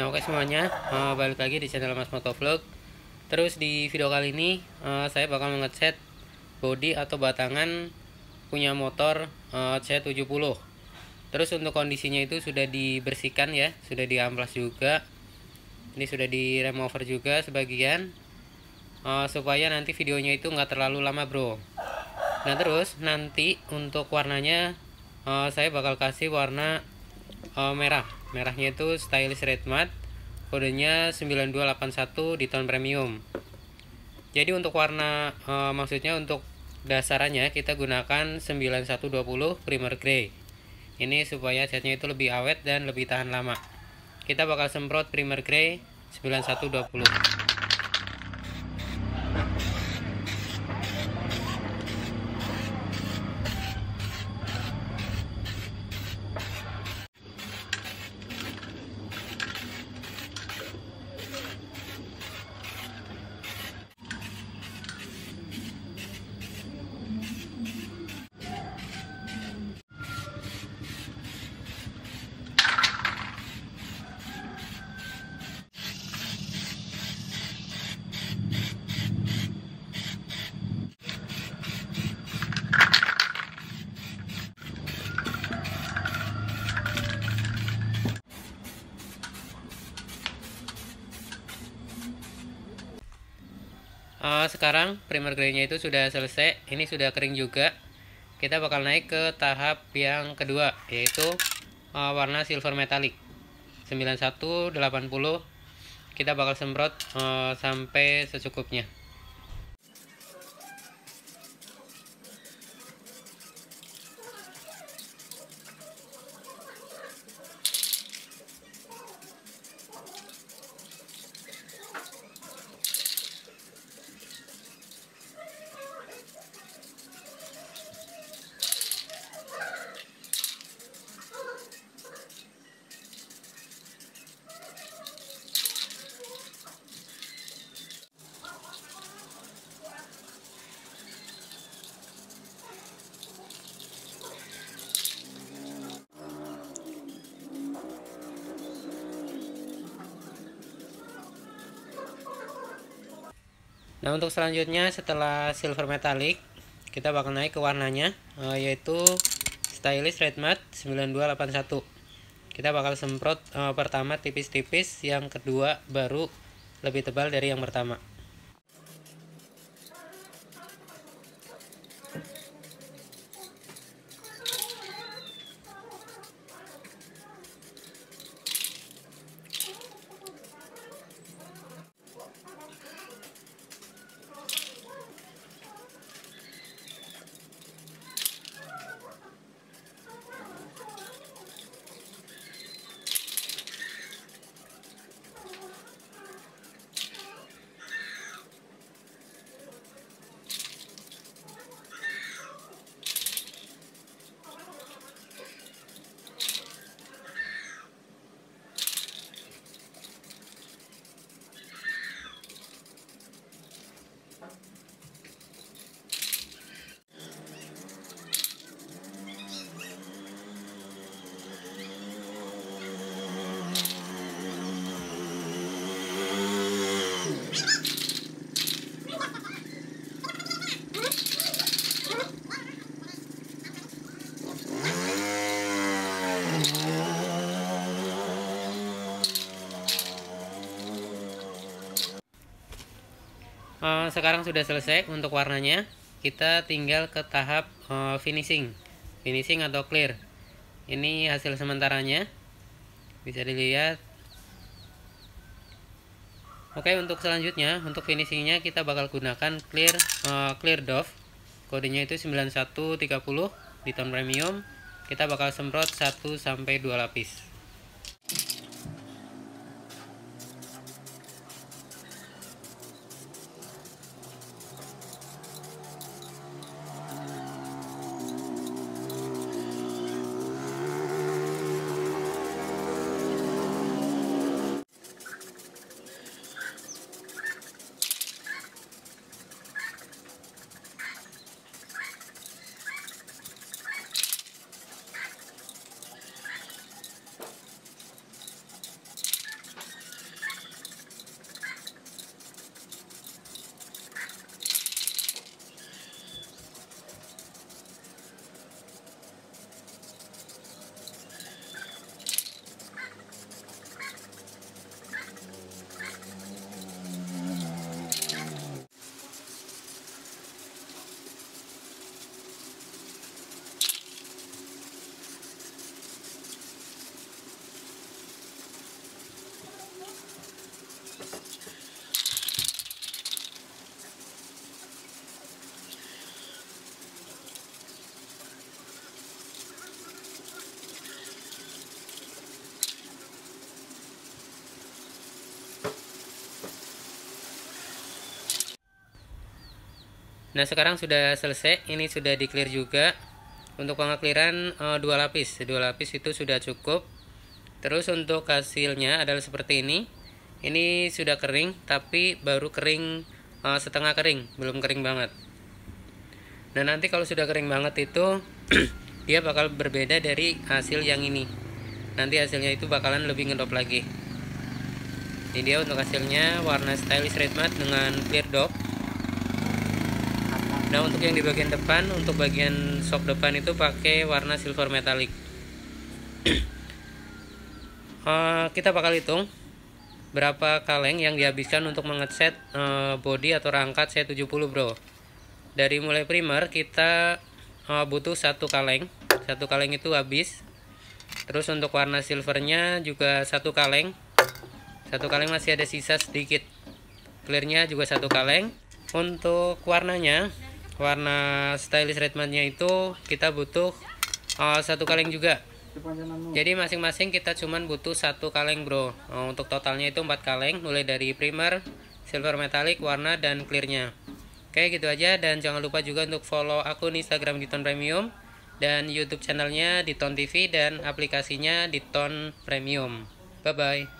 Nah oke semuanya, uh, balik lagi di channel Mas Motovlog Terus di video kali ini, uh, saya bakal ngeset body atau batangan punya motor eh, uh, C70 Terus untuk kondisinya itu sudah dibersihkan ya, sudah diamplas juga Ini sudah di remover juga sebagian uh, Supaya nanti videonya itu nggak terlalu lama bro Nah terus nanti untuk warnanya uh, saya bakal kasih warna uh, merah merahnya itu stylish red matte kodenya 9281 di tone premium jadi untuk warna uh, maksudnya untuk dasarannya kita gunakan 9120 primer grey ini supaya catnya itu lebih awet dan lebih tahan lama kita bakal semprot primer grey 9120 uh, sekarang primer grade-nya itu sudah selesai ini sudah kering juga kita bakal naik ke tahap yang kedua yaitu uh, warna silver metallic 9180 kita bakal semprot uh, sampai secukupnya Nah untuk selanjutnya setelah silver metallic kita bakal naik ke warnanya eh, yaitu stylish red matte 9281. Kita bakal semprot eh, pertama tipis-tipis, yang kedua baru lebih tebal dari yang pertama. uh, sekarang sudah selesai untuk warnanya kita tinggal ke tahap uh, finishing finishing atau clear ini hasil sementaranya bisa dilihat oke untuk selanjutnya untuk finishingnya kita bakal gunakan clear uh, clear dove kodenya itu 9130 di tone premium kita bakal semprot 1 sampai 2 lapis Nah sekarang sudah selesai, ini sudah di clear juga. Untuk pengakliran e, dua lapis, dua lapis itu sudah cukup. Terus untuk hasilnya adalah seperti ini. Ini sudah kering, tapi baru kering e, setengah kering, belum kering banget. Nah nanti kalau sudah kering banget itu dia bakal berbeda dari hasil yang ini. Nanti hasilnya itu bakalan lebih ngedop lagi. Ini dia untuk hasilnya warna stylish red matte dengan clear dop nah untuk yang di bagian depan untuk bagian shock depan itu pakai warna silver metallic uh, kita bakal hitung berapa kaleng yang dihabiskan untuk mengeset uh, body atau rangka C70 bro dari mulai primer kita uh, butuh satu kaleng satu kaleng itu habis terus untuk warna silvernya juga satu kaleng satu kaleng masih ada sisa sedikit clearnya juga satu kaleng untuk warnanya warna stylish redmannya itu kita butuh uh, satu kaleng juga jadi masing-masing kita cuman butuh satu kaleng bro uh, untuk totalnya itu empat kaleng mulai dari primer silver metallic warna dan clearnya oke gitu aja dan jangan lupa juga untuk follow akun instagram Diton Premium dan youtube channelnya Diton TV dan aplikasinya Diton Premium bye bye